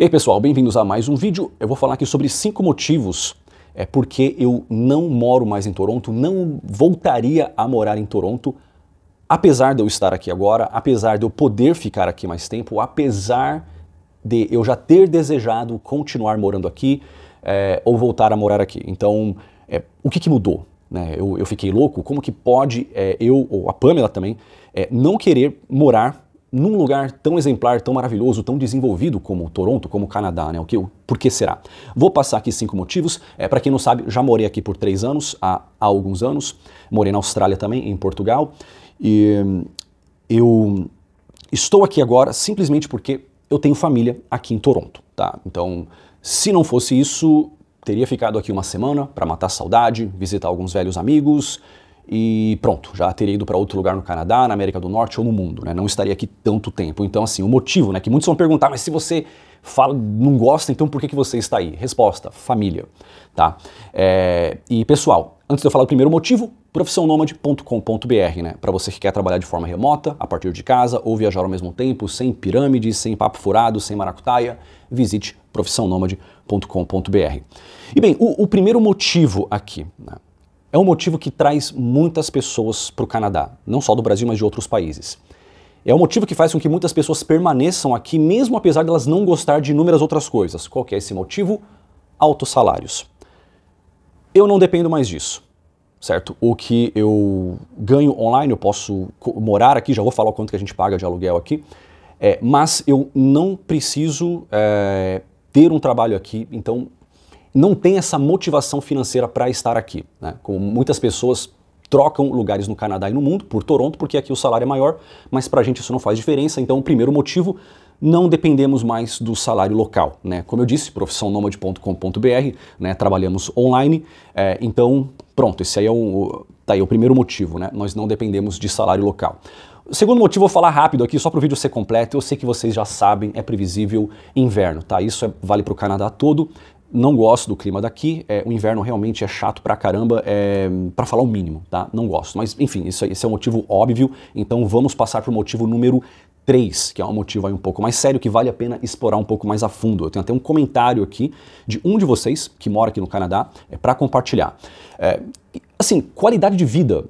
E aí pessoal, bem-vindos a mais um vídeo. Eu vou falar aqui sobre cinco motivos é porque eu não moro mais em Toronto, não voltaria a morar em Toronto, apesar de eu estar aqui agora, apesar de eu poder ficar aqui mais tempo, apesar de eu já ter desejado continuar morando aqui é, ou voltar a morar aqui. Então, é, o que, que mudou? Né? Eu, eu, fiquei louco? Como que pode é, eu, ou a Pamela também, é, não querer morar num lugar tão exemplar, tão maravilhoso, tão desenvolvido como Toronto, como Canadá, né? O que, o, por que será? Vou passar aqui cinco motivos. É, para quem não sabe, já morei aqui por três anos, há, há alguns anos. Morei na Austrália também, em Portugal. E eu estou aqui agora simplesmente porque eu tenho família aqui em Toronto, tá? Então, se não fosse isso, teria ficado aqui uma semana para matar saudade, visitar alguns velhos amigos e pronto, já teria ido para outro lugar no Canadá, na América do Norte ou no mundo, né? Não estaria aqui tanto tempo. Então, assim, o motivo, né? Que muitos vão perguntar, mas se você fala, não gosta, então por que, que você está aí? Resposta: família, tá? É, e pessoal, antes de eu falar o primeiro motivo, profissãonômade.com.br, né? Para você que quer trabalhar de forma remota, a partir de casa ou viajar ao mesmo tempo, sem pirâmides, sem papo furado, sem maracutaia, visite profissãonômade.com.br. E bem, o, o primeiro motivo aqui, né? É um motivo que traz muitas pessoas para o Canadá, não só do Brasil, mas de outros países. É um motivo que faz com que muitas pessoas permaneçam aqui, mesmo apesar delas de não gostar de inúmeras outras coisas. Qual é esse motivo? Altos salários. Eu não dependo mais disso, certo? O que eu ganho online, eu posso morar aqui, já vou falar o quanto que a gente paga de aluguel aqui, é, mas eu não preciso é, ter um trabalho aqui, então não tem essa motivação financeira para estar aqui. Né? Como muitas pessoas trocam lugares no Canadá e no mundo por Toronto, porque aqui o salário é maior, mas para a gente isso não faz diferença. Então, o primeiro motivo, não dependemos mais do salário local. Né? Como eu disse, profissãonomad.com.br, né? trabalhamos online, é, então pronto, esse aí é, o tá aí, o primeiro motivo, né? nós não dependemos de salário local. O segundo motivo, vou falar rápido aqui, só para o vídeo ser completo. Eu sei que vocês já sabem, é previsível inverno, tá? Isso é, vale para o Canadá todo, não gosto do clima daqui, é, o inverno realmente é chato pra caramba, é, para falar o mínimo, tá? Não gosto. Mas enfim, isso, esse é um motivo óbvio, então vamos passar pro motivo número 3, que é um motivo aí um pouco mais sério, que vale a pena explorar um pouco mais a fundo. Eu tenho até um comentário aqui de um de vocês que mora aqui no Canadá é, para compartilhar. É, assim, qualidade de vida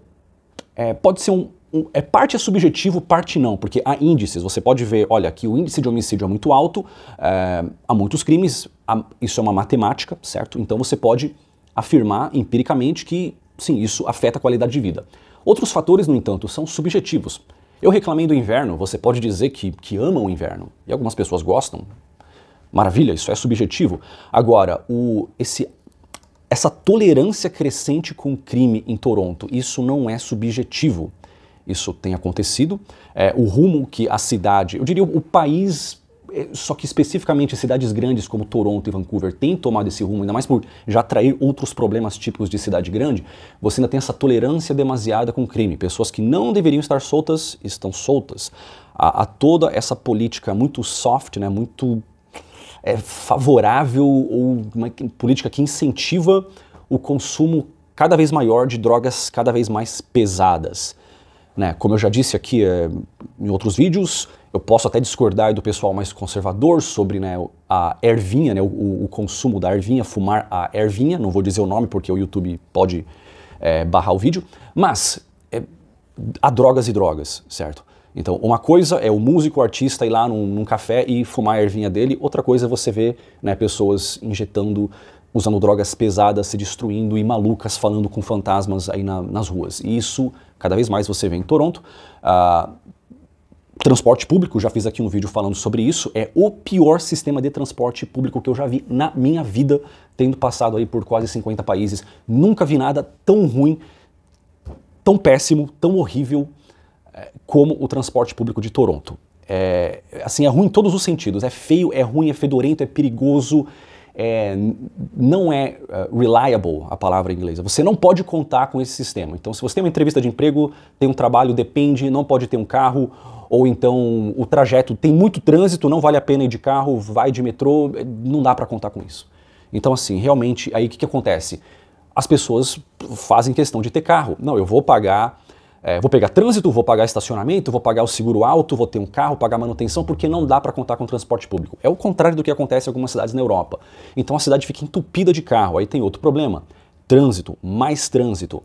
é, pode ser um, é parte é subjetivo, parte não, porque há índices. Você pode ver, olha, que o índice de homicídio é muito alto, é, há muitos crimes isso é uma matemática, certo? Então você pode afirmar empiricamente que, sim, isso afeta a qualidade de vida. Outros fatores, no entanto, são subjetivos. Eu reclamei do inverno, você pode dizer que, que ama o inverno, e algumas pessoas gostam. Maravilha, isso é subjetivo. Agora, o, esse, essa tolerância crescente com crime em Toronto, isso não é subjetivo. Isso tem acontecido. É, o rumo que a cidade, eu diria o país é, só que especificamente cidades grandes como Toronto e Vancouver têm tomado esse rumo, ainda mais por já atrair outros problemas típicos de cidade grande, você ainda tem essa tolerância demasiada com o crime. Pessoas que não deveriam estar soltas estão soltas. A, a toda essa política muito soft, né, muito é, favorável, ou uma política que incentiva o consumo cada vez maior de drogas cada vez mais pesadas. Né? Como eu já disse aqui é, em outros vídeos, eu posso até discordar do pessoal mais conservador sobre né, a ervinha, né, o, o, consumo da ervinha, fumar a ervinha. Não vou dizer o nome porque o YouTube pode é, barrar o vídeo. Mas é, há drogas e drogas, certo? Então, uma coisa é o músico, o artista ir lá num, num, café e fumar a ervinha dele, outra coisa é você ver né, pessoas injetando usando drogas pesadas, se destruindo e malucas falando com fantasmas aí na, nas ruas. E isso cada vez mais você vê em Toronto. Ah, transporte público, já fiz aqui um vídeo falando sobre isso, é o pior sistema de transporte público que eu já vi na minha vida, tendo passado aí por quase 50 países. Nunca vi nada tão ruim, tão péssimo, tão horrível eh, como o transporte público de Toronto. É, assim, é ruim em todos os sentidos. É feio, é ruim, é fedorento, é perigoso, é, não é uh, reliable a palavra inglesa. Você não pode contar com esse sistema. Então, se você tem uma entrevista de emprego, tem um trabalho, depende, não pode ter um carro, ou então o trajeto tem muito trânsito, não vale a pena ir de carro, vai de metrô, é, não dá para contar com isso. Então, assim, realmente, aí o que, que acontece? As pessoas fazem questão de ter carro. Não, eu vou pagar é, vou pegar trânsito, vou pagar estacionamento, vou pagar o seguro alto, vou ter um carro, pagar manutenção, porque não dá para contar com transporte público. É o contrário do que acontece em algumas cidades na Europa. Então a cidade fica entupida de carro. Aí tem outro problema: trânsito, mais trânsito.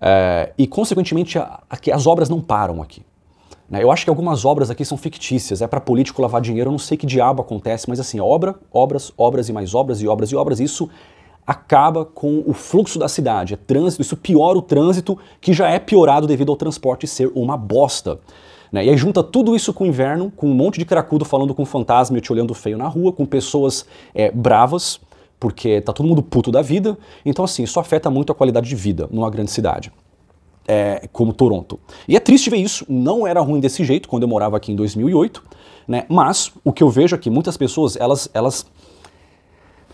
É, e, consequentemente, a, a, as obras não param aqui. Né? Eu acho que algumas obras aqui são fictícias, é para político lavar dinheiro, eu não sei que diabo acontece, mas assim, obra, obras, obras e mais obras e obras e obras, isso acaba com o fluxo da cidade, é trânsito, isso piora o trânsito que já é piorado devido ao transporte ser uma bosta. Né? E aí junta tudo isso com o inverno, com um monte de cracudo falando com um fantasma e te olhando feio na rua, com pessoas é, bravas, porque tá todo mundo puto da vida. Então assim, isso afeta muito a qualidade de vida numa grande cidade. É, como Toronto. E é triste ver isso, não era ruim desse jeito quando eu morava aqui em 2008, né? mas o que eu vejo é muitas pessoas, elas, elas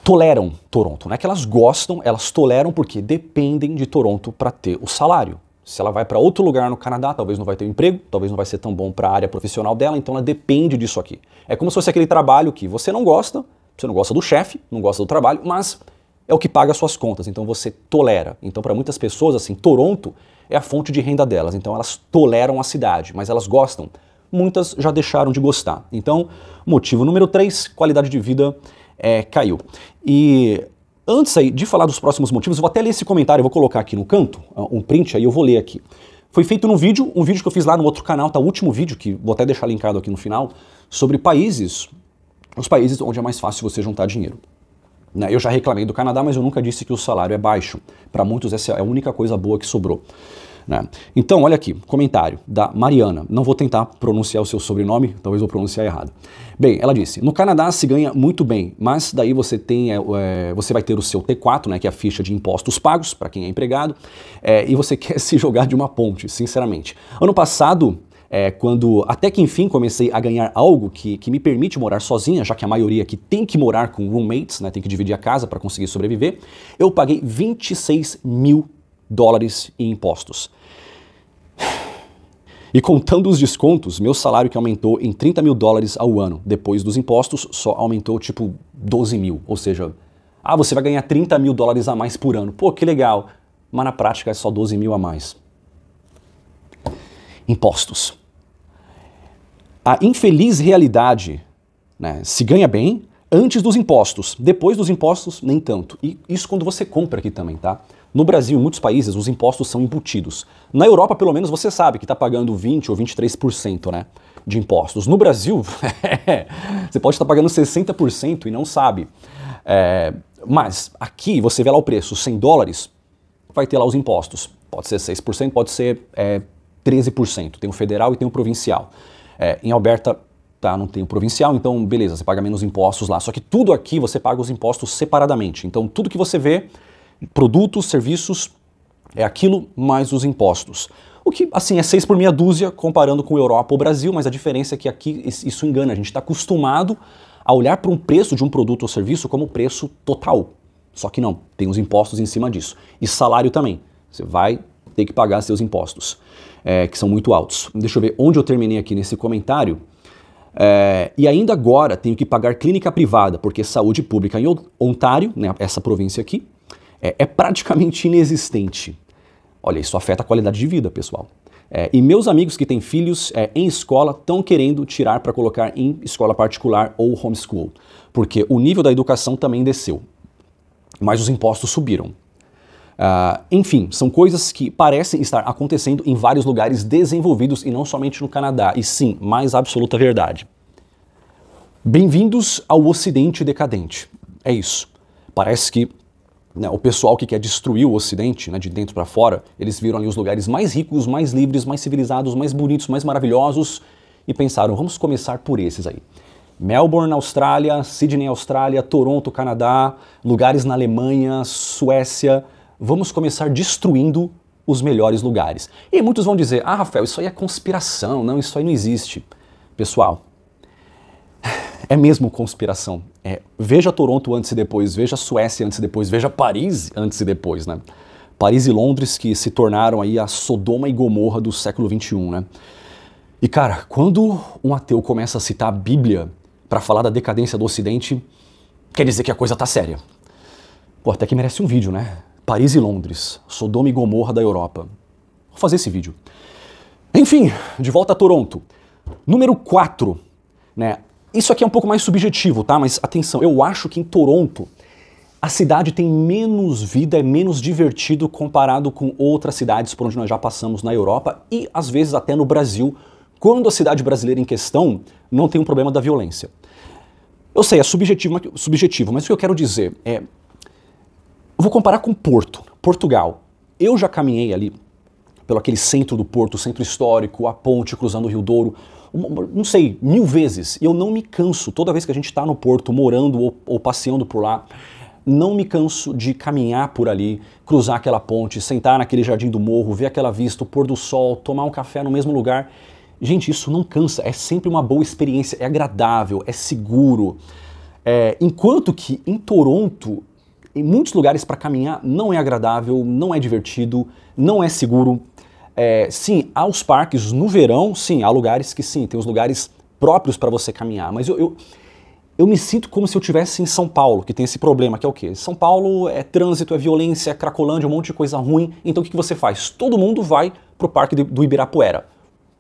toleram Toronto, não é que elas gostam, elas toleram porque dependem de Toronto para ter o salário. Se ela vai para outro lugar no Canadá, talvez não vai ter um emprego, talvez não vai ser tão bom para a área profissional dela, então ela depende disso aqui. É como se fosse aquele trabalho que você não gosta, você não gosta do chefe, não gosta do trabalho, mas é o que paga suas contas, então você tolera. Então, para muitas pessoas, assim, Toronto é a fonte de renda delas, então elas toleram a cidade, mas elas gostam. Muitas já deixaram de gostar. Então, motivo número 3, qualidade de vida é, caiu. E antes aí de falar dos próximos motivos, eu vou até ler esse comentário, eu vou colocar aqui no canto, ah, um print aí, eu vou ler aqui. Foi feito num vídeo, um vídeo que eu fiz lá no outro canal, tá? O último vídeo, que vou até deixar linkado aqui no final, sobre países, os países onde é mais fácil você juntar dinheiro. Né, eu já reclamei do Canadá, mas eu nunca disse que o salário é baixo. Para muitos, essa é a única coisa boa que sobrou. Né? Então, olha aqui, comentário da Mariana. Não vou tentar pronunciar o seu sobrenome, talvez vou pronunciar errado. Bem, ela disse: no Canadá se ganha muito bem, mas daí você tem, é, é você vai ter o seu T4, né, que é a ficha de impostos pagos para quem é empregado, é, e você quer se jogar de uma ponte, sinceramente. Ano passado, é, quando até que enfim comecei a ganhar algo que, que me permite morar sozinha, já que a maioria que tem que morar com roommates, né, tem que dividir a casa para conseguir sobreviver, eu paguei 26 mil dólares em impostos. E contando os descontos, meu salário que aumentou em 30 mil dólares ao ano, depois dos impostos, só aumentou tipo 12 mil. Ou seja, ah, você vai ganhar 30 mil dólares a mais por ano. Pô, que legal. Mas na prática é só 12 mil a mais. Impostos. A infeliz realidade, né? Se ganha bem antes dos impostos, depois dos impostos, nem tanto. E isso quando você compra aqui também, tá? No Brasil, em muitos países, os impostos são embutidos. Na Europa, pelo menos, você sabe que está pagando 20% ou 23%, né? De impostos. No Brasil, você pode estar tá pagando 60% e não sabe. É, mas aqui você vê lá o preço, 100 dólares, vai ter lá os impostos. Pode ser 6%, pode ser é, 13%. Tem o federal e tem o provincial. É, em Alberta, tá, não tem o provincial, então beleza, você paga menos impostos lá. Só que tudo aqui você paga os impostos separadamente. Então tudo que você vê produtos, serviços, é aquilo mais os impostos. O que, assim, é 6 por meia dúzia comparando com Europa ou Brasil, mas a diferença é que aqui isso engana. A gente está acostumado a olhar para um preço de um produto ou serviço como preço total. Só que não, tem os impostos em cima disso. E salário também. Você vai ter que pagar seus impostos, é, que são muito altos. Deixa eu ver onde eu terminei aqui nesse comentário. É, e ainda agora tenho que pagar clínica privada, porque saúde pública em Ontário, né, essa província aqui, é, é praticamente inexistente. Olha, isso afeta a qualidade de vida, pessoal. É, e meus amigos que têm filhos é, em escola estão querendo tirar para colocar em escola particular ou homeschool, porque o nível da educação também desceu, mas os impostos subiram. Uh, enfim, são coisas que parecem estar acontecendo em vários lugares desenvolvidos e não somente no Canadá, e sim, mais absoluta verdade. Bem-vindos ao Ocidente decadente. É isso. Parece que né, o pessoal que quer destruir o Ocidente, né, de dentro para fora, eles viram ali os lugares mais ricos, mais livres, mais civilizados, mais bonitos, mais maravilhosos e pensaram, vamos começar por esses aí. Melbourne, Austrália, Sydney, Austrália, Toronto, Canadá, lugares na Alemanha, Suécia. Vamos começar destruindo os melhores lugares. E muitos vão dizer: ah, Rafael, isso aí é conspiração, não, isso aí não existe. Pessoal, é mesmo conspiração. É, veja Toronto antes e depois, veja Suécia antes e depois, veja Paris antes e depois, né? Paris e Londres que se tornaram aí a Sodoma e Gomorra do século XXI, né? E cara, quando um ateu começa a citar a Bíblia para falar da decadência do Ocidente, quer dizer que a coisa tá séria. Pô, até que merece um vídeo, né? Paris e Londres, Sodoma e Gomorra da Europa. Vou fazer esse vídeo. Enfim, de volta a Toronto. Número 4, né? Isso aqui é um pouco mais subjetivo, tá? Mas atenção, eu acho que em Toronto a cidade tem menos vida, é menos divertido comparado com outras cidades por onde nós já passamos na Europa e às vezes até no Brasil, quando a cidade brasileira em questão não tem um problema da violência. Eu sei, é subjetivo, subjetivo mas o que eu quero dizer é. Eu vou comparar com Porto, Portugal. Eu já caminhei ali pelo aquele centro do Porto, centro histórico, a ponte cruzando o Rio Douro não sei, mil vezes. E eu não me canso, toda vez que a gente está no porto, morando ou, ou passeando por lá, não me canso de caminhar por ali, cruzar aquela ponte, sentar naquele jardim do morro, ver aquela vista, o pôr do sol, tomar um café no mesmo lugar. Gente, isso não cansa, é sempre uma boa experiência, é agradável, é seguro. É, enquanto que em Toronto, em muitos lugares para caminhar, não é agradável, não é divertido, não é seguro. É, sim, há os parques no verão, sim, há lugares que sim, tem os lugares próprios para você caminhar, mas eu, eu, eu me sinto como se eu estivesse em São Paulo, que tem esse problema, que é o quê? São Paulo é trânsito, é violência, é cracolândia, um monte de coisa ruim, então o que, que você faz? Todo mundo vai para o parque do Ibirapuera.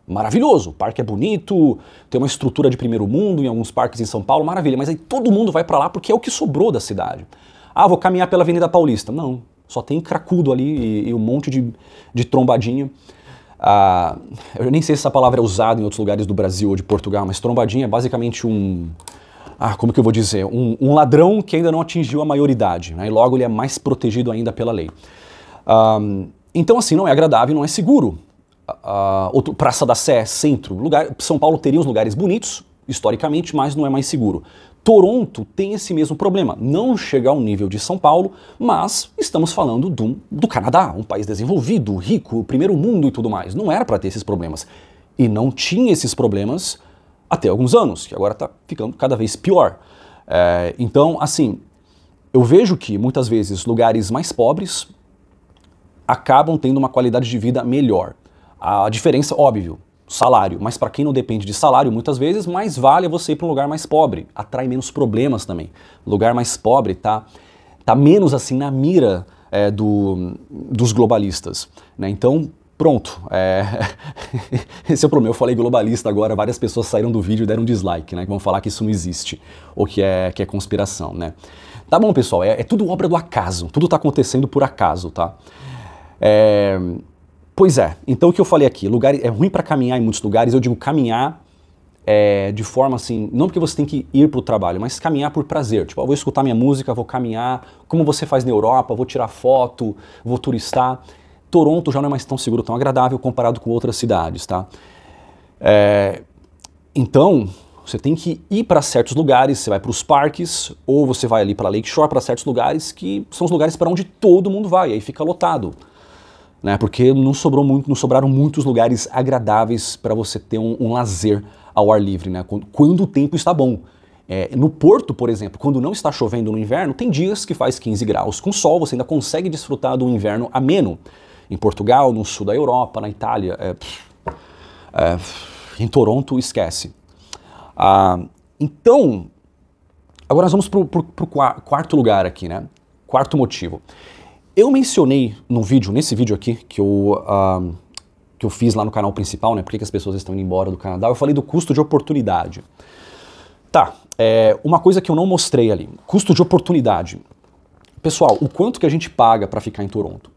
Maravilhoso, o parque é bonito, tem uma estrutura de primeiro mundo em alguns parques em São Paulo, maravilha, mas aí todo mundo vai para lá porque é o que sobrou da cidade. Ah, vou caminhar pela Avenida Paulista. Não, só tem cracudo ali e, e um monte de, de trombadinha. Ah, eu nem sei se essa palavra é usada em outros lugares do Brasil ou de Portugal, mas trombadinha é basicamente um. Ah, como que eu vou dizer? Um, um ladrão que ainda não atingiu a maioridade, né? e logo ele é mais protegido ainda pela lei. Ah, então, assim, não é agradável, não é seguro. Ah, ah, outro, Praça da Sé, centro, lugar, São Paulo teria uns lugares bonitos, historicamente, mas não é mais seguro. Toronto tem esse mesmo problema. Não chega ao nível de São Paulo, mas estamos falando do, do Canadá, um país desenvolvido, rico, primeiro mundo e tudo mais. Não era para ter esses problemas. E não tinha esses problemas até alguns anos, que agora está ficando cada vez pior. É, então, assim, eu vejo que muitas vezes lugares mais pobres acabam tendo uma qualidade de vida melhor. A diferença, óbvio, salário. Mas para quem não depende de salário, muitas vezes, mais vale você ir para um lugar mais pobre. Atrai menos problemas também. Lugar mais pobre tá, tá menos assim na mira é, do, dos globalistas. Né? Então, pronto. É... Esse é o problema. Eu falei globalista agora, várias pessoas saíram do vídeo e deram dislike, né? Que vão falar que isso não existe ou que é, que é conspiração, né? Tá bom, pessoal. É, é tudo obra do acaso. Tudo está acontecendo por acaso, tá? É... Pois é, então o que eu falei aqui, lugar é ruim para caminhar em muitos lugares, eu digo caminhar é, de forma assim, não porque você tem que ir para o trabalho, mas caminhar por prazer. Tipo, vou escutar minha música, vou caminhar, como você faz na Europa, vou tirar foto, vou turistar. Toronto já não é mais tão seguro, tão agradável comparado com outras cidades, tá? É, então, você tem que ir para certos lugares, você vai para os parques, ou você vai ali para Lakeshore, para certos lugares que são os lugares para onde todo mundo vai, aí fica lotado né? Porque não sobrou muito, não sobraram muitos lugares agradáveis para você ter um, um, lazer ao ar livre, né? Quando, quando o tempo está bom. É, no Porto, por exemplo, quando não está chovendo no inverno, tem dias que faz 15 graus com sol, você ainda consegue desfrutar de um inverno ameno. Em Portugal, no sul da Europa, na Itália, é, é, em Toronto, esquece. Ah, então, agora nós vamos para o quarto lugar aqui, né? Quarto motivo. Eu mencionei num vídeo, nesse vídeo aqui, que eu, uh, que eu fiz lá no canal principal, né? Por que as pessoas estão indo embora do Canadá? Eu falei do custo de oportunidade. Tá, é, uma coisa que eu não mostrei ali: custo de oportunidade. Pessoal, o quanto que a gente paga para ficar em Toronto?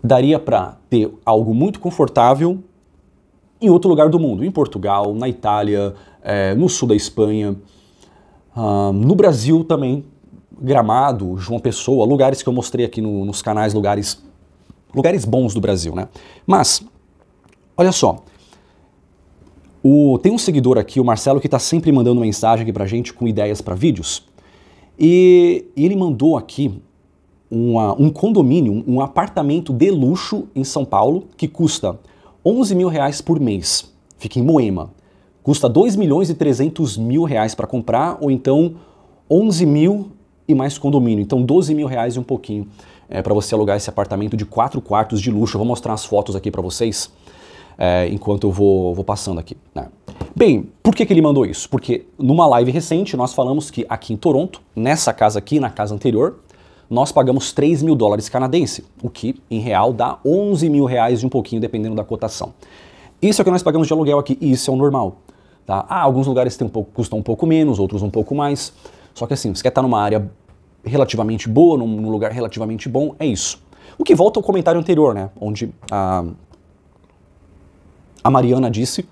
Daria para ter algo muito confortável em outro lugar do mundo, em Portugal, na Itália, é, no sul da Espanha, uh, no Brasil também, Gramado, João Pessoa, lugares que eu mostrei aqui no, nos canais, lugares, lugares bons do Brasil, né? Mas, olha só, o, tem um seguidor aqui, o Marcelo, que está sempre mandando mensagem aqui pra gente com ideias para vídeos. E ele mandou aqui uma, um condomínio, um apartamento de luxo em São Paulo, que custa 11 mil reais por mês. Fica em Moema. Custa 2 milhões e 300 mil reais para comprar, ou então 11 mil e mais condomínio. Então, 12 mil reais e um pouquinho é, eh, para você alugar esse apartamento de quatro quartos de luxo. Eu vou mostrar as fotos aqui para vocês é, enquanto eu vou, vou passando aqui. Né? Bem, por que, que ele mandou isso? Porque numa live recente nós falamos que aqui em Toronto, nessa casa aqui, na casa anterior, nós pagamos 3 mil dólares canadense, o que em real dá 11 mil reais e um pouquinho, dependendo da cotação. Isso é o que nós pagamos de aluguel aqui, e isso é o normal. Tá? Ah, alguns lugares tem um pouco, custam um pouco menos, outros um pouco mais. Só que assim, você quer estar numa área relativamente boa, num lugar relativamente bom, é isso. O que volta ao comentário anterior, né? Onde a, a Mariana disse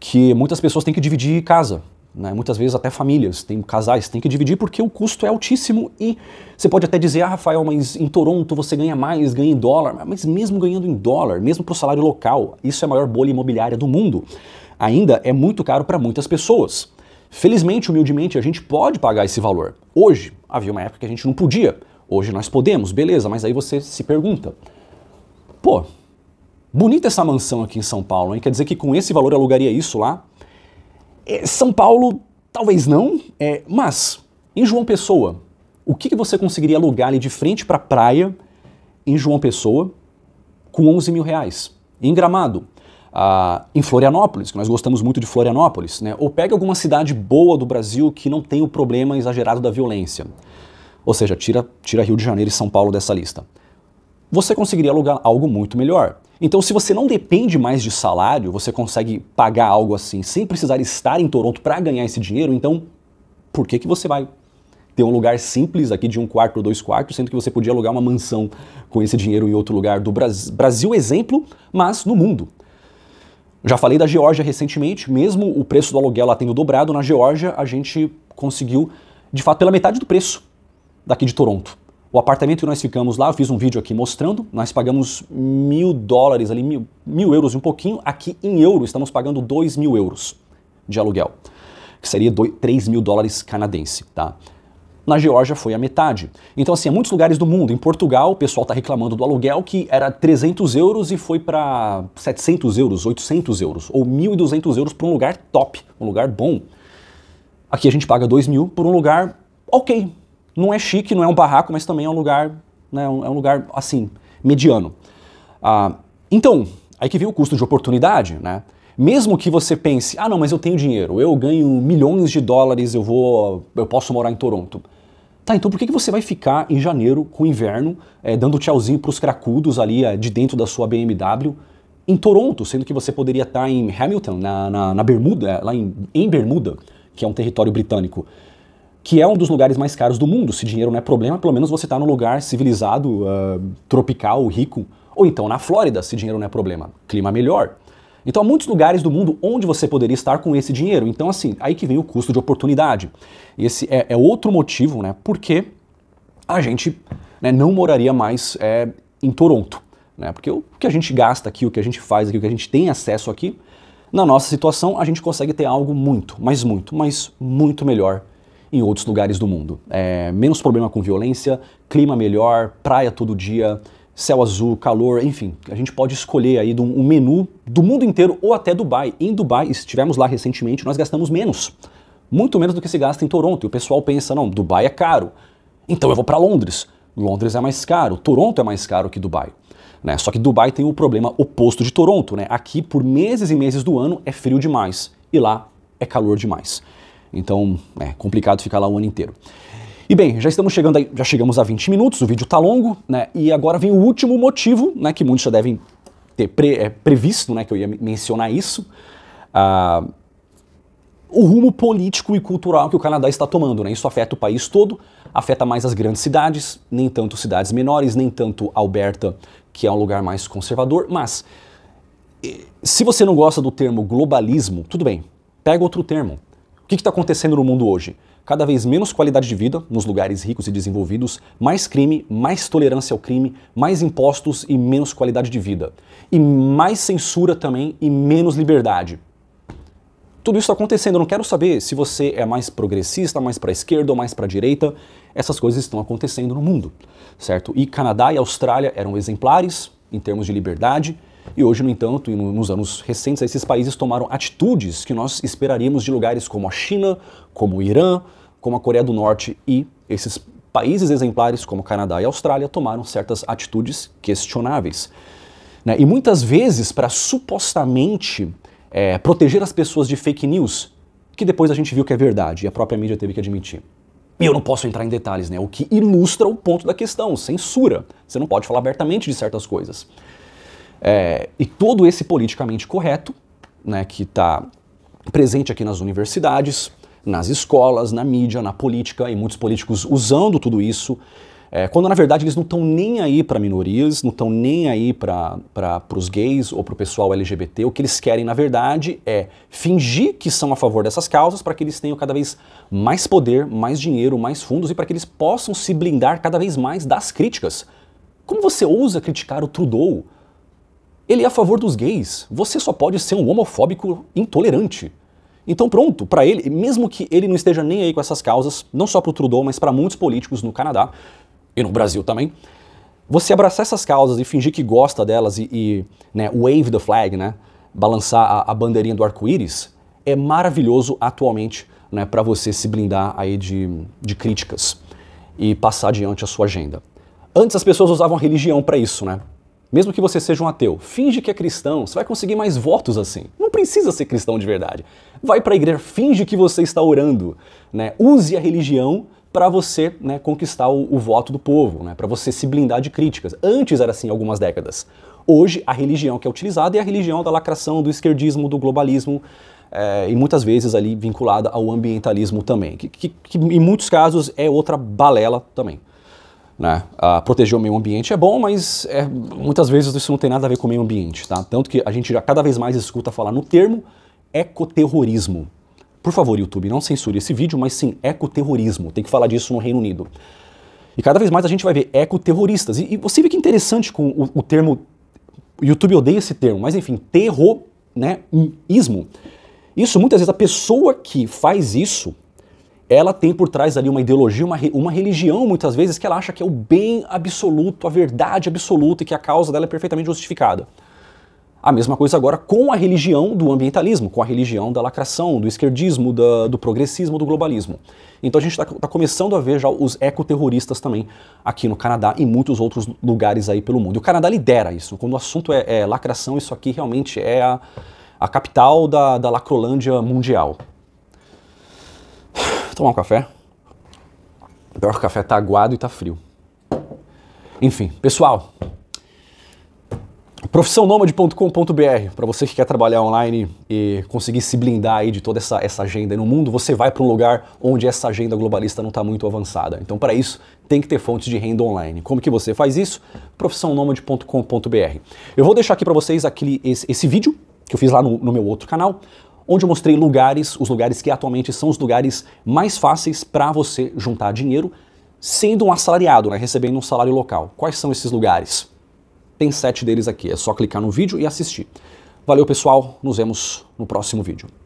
que muitas pessoas têm que dividir casa. Né? Muitas vezes até famílias, tem casais, tem que dividir porque o custo é altíssimo e você pode até dizer, ah, Rafael, mas em Toronto você ganha mais, ganha em dólar, mas mesmo ganhando em dólar, mesmo para o salário local, isso é a maior bolha imobiliária do mundo, ainda é muito caro para muitas pessoas. Felizmente, humildemente, a gente pode pagar esse valor. Hoje, havia uma época que a gente não podia. Hoje nós podemos, beleza, mas aí você se pergunta: pô, bonita essa mansão aqui em São Paulo, hein? Quer dizer que com esse valor eu alugaria isso lá? É, São Paulo, talvez não, é, mas em João Pessoa, o que, que você conseguiria alugar ali de frente para a praia em João Pessoa com 11 mil reais? Em Gramado, ah, em Florianópolis, que nós gostamos muito de Florianópolis, né? ou pegue alguma cidade boa do Brasil que não tem o problema exagerado da violência. Ou seja, tira, tira Rio de Janeiro e São Paulo dessa lista. Você conseguiria alugar algo muito melhor. Então, se você não depende mais de salário, você consegue pagar algo assim sem precisar estar em Toronto para ganhar esse dinheiro, então por que, que você vai ter um lugar simples aqui de um quarto ou dois quartos, sendo que você podia alugar uma mansão com esse dinheiro em outro lugar do Brasil. Brasil exemplo, mas no mundo. Já falei da Geórgia recentemente, mesmo o preço do aluguel lá tendo dobrado, na Geórgia a gente conseguiu, de fato, pela metade do preço daqui de Toronto. O apartamento que nós ficamos lá, eu fiz um vídeo aqui mostrando, nós pagamos mil dólares ali, mil, mil euros e um pouquinho, aqui em euro estamos pagando dois mil euros de aluguel, que seria dois, três mil dólares canadense, tá? na Geórgia foi a metade. Então, assim, em muitos lugares do mundo, em Portugal, o pessoal está reclamando do aluguel que era 300 euros e foi para 700 euros, 800 euros ou 1.200 euros para um lugar top, um lugar bom. Aqui a gente paga 2 mil por um lugar ok. Não é chique, não é um barraco, mas também é um lugar, né, é um lugar assim, mediano. Ah, então, aí que vem o custo de oportunidade, né? Mesmo que você pense, ah não, mas eu tenho dinheiro, eu ganho milhões de dólares, eu vou, eu posso morar em Toronto. Tá, então por que, que você vai ficar em janeiro com o inverno, é, dando tchauzinho para os cracudos ali é, de dentro da sua BMW em Toronto, sendo que você poderia estar tá em Hamilton, na, na, na Bermuda, lá em, em Bermuda, que é um território britânico, que é um dos lugares mais caros do mundo. Se dinheiro não é problema, pelo menos você está num lugar civilizado, uh, tropical, rico. Ou então na Flórida, se dinheiro não é problema, clima melhor. Então há muitos lugares do mundo onde você poderia estar com esse dinheiro. Então, assim, aí que vem o custo de oportunidade. Esse é, é outro motivo, né? Porque a gente né, não moraria mais é, em Toronto. Né? Porque o que a gente gasta aqui, o que a gente faz aqui, o que a gente tem acesso aqui, na nossa situação a gente consegue ter algo muito, mas muito, mas muito melhor em outros lugares do mundo. É, menos problema com violência, clima melhor, praia todo dia, céu azul, calor, enfim, a gente pode escolher aí um menu do mundo inteiro ou até Dubai. Em Dubai, estivemos lá recentemente, nós gastamos menos, muito menos do que se gasta em Toronto. E o pessoal pensa, não, Dubai é caro, então eu vou para Londres. Londres é mais caro, Toronto é mais caro que Dubai. Né? Só que Dubai tem o problema oposto de Toronto, né? Aqui, por meses e meses do ano, é frio demais e lá é calor demais. Então, é complicado ficar lá o ano inteiro. E bem, já estamos chegando aí, já chegamos a 20 minutos, o vídeo está longo, né? E agora vem o último motivo, né? Que muitos já devem ter pre, é, previsto, né? Que eu ia mencionar isso. o rumo político e cultural que o Canadá está tomando, né? Isso afeta o país todo, afeta mais as grandes cidades, nem tanto cidades menores, nem tanto Alberta, que é um lugar mais conservador. Mas eh, se você não gosta do termo globalismo, tudo bem, pega outro termo. O que está acontecendo no mundo hoje? cada vez menos qualidade de vida nos lugares ricos e desenvolvidos, mais crime, mais tolerância ao crime, mais impostos e menos qualidade de vida. E mais censura também e menos liberdade. Tudo isso está acontecendo, eu não quero saber se você é mais progressista, mais para a esquerda ou mais para a direita. Essas coisas estão acontecendo no mundo, certo? E Canadá e Austrália eram exemplares em termos de liberdade, e hoje, no entanto, e nos anos recentes, esses países tomaram atitudes que nós esperaríamos de lugares como a China, como o Irã, como a Coreia do Norte e esses países exemplares como Canadá e Austrália tomaram certas atitudes questionáveis. Né? E muitas vezes para supostamente é, proteger as pessoas de fake news, que depois a gente viu que é verdade e a própria mídia teve que admitir. E eu não posso entrar em detalhes, né? O que ilustra o ponto da questão, censura. Você não pode falar abertamente de certas coisas. É, e todo esse politicamente correto, né, que está presente aqui nas universidades, nas escolas, na mídia, na política, e muitos políticos usando tudo isso, é, quando na verdade eles não estão nem aí para minorias, não estão nem aí para os gays ou para o pessoal LGBT. O que eles querem, na verdade, é fingir que são a favor dessas causas para que eles tenham cada vez mais poder, mais dinheiro, mais fundos e para que eles possam se blindar cada vez mais das críticas. Como você ousa criticar o Trudeau? Ele é a favor dos gays. Você só pode ser um homofóbico intolerante. Então pronto, para ele, mesmo que ele não esteja nem aí com essas causas, não só para Trudeau, mas para muitos políticos no Canadá e no Brasil também, você abraçar essas causas e fingir que gosta delas e, e né, wave the flag, né, balançar a, a bandeirinha do arco-íris, é maravilhoso atualmente né, para você se blindar aí de, de críticas e passar adiante a sua agenda. Antes as pessoas usavam religião para isso, né? Mesmo que você seja um ateu, finge que é cristão, você vai conseguir mais votos assim. Não precisa ser cristão de verdade. Vai para a igreja, finge que você está orando, né? Use a religião para você né, conquistar o, o, voto do povo, né, para você se blindar de críticas. Antes era assim algumas décadas. Hoje, a religião que é utilizada é a religião da lacração, do esquerdismo, do globalismo, é, e muitas vezes ali vinculada ao ambientalismo também, que, que, que em muitos casos é outra balela também. Né? Ah, proteger o meio ambiente é bom, mas é, muitas vezes isso não tem nada a ver com o meio ambiente. Tá? Tanto que a gente já cada vez mais escuta falar no termo ecoterrorismo. Por favor, YouTube, não censure esse vídeo, mas sim, ecoterrorismo. Tem que falar disso no Reino Unido. E cada vez mais a gente vai ver ecoterroristas. E, e você vê que interessante com o, o termo. YouTube odeia esse termo, mas enfim, terrorismo. Né, isso muitas vezes a pessoa que faz isso ela tem por trás ali uma ideologia, uma, uma religião, muitas vezes, que ela acha que é o bem absoluto, a verdade absoluta e que a causa dela é perfeitamente justificada. A mesma coisa agora com a religião do ambientalismo, com a religião da lacração, do esquerdismo, da, do progressismo, do globalismo. Então a gente está tá começando a ver já os ecoterroristas também aqui no Canadá e muitos outros lugares aí pelo mundo. E o Canadá lidera isso. Quando o assunto é, é lacração, isso aqui realmente é a, a capital da, da lacrolândia mundial tomar um café? Pior é que o café tá aguado e tá frio. Enfim, pessoal, profissãonômade.com.br para você que quer trabalhar online e conseguir se blindar aí de toda essa, essa agenda e no mundo, você vai para um lugar onde essa agenda globalista não está muito avançada. Então, para isso, tem que ter fontes de renda online. Como que você faz isso? profissãonômade.com.br. Eu vou deixar aqui para vocês aquele, esse, esse vídeo que eu fiz lá no, no meu outro canal, onde eu mostrei lugares, os lugares que atualmente são os lugares mais fáceis para você juntar dinheiro sendo um assalariado, né, recebendo um salário local. Quais são esses lugares? Tem sete deles aqui, é só clicar no vídeo e assistir. Valeu, pessoal, nos vemos no próximo vídeo.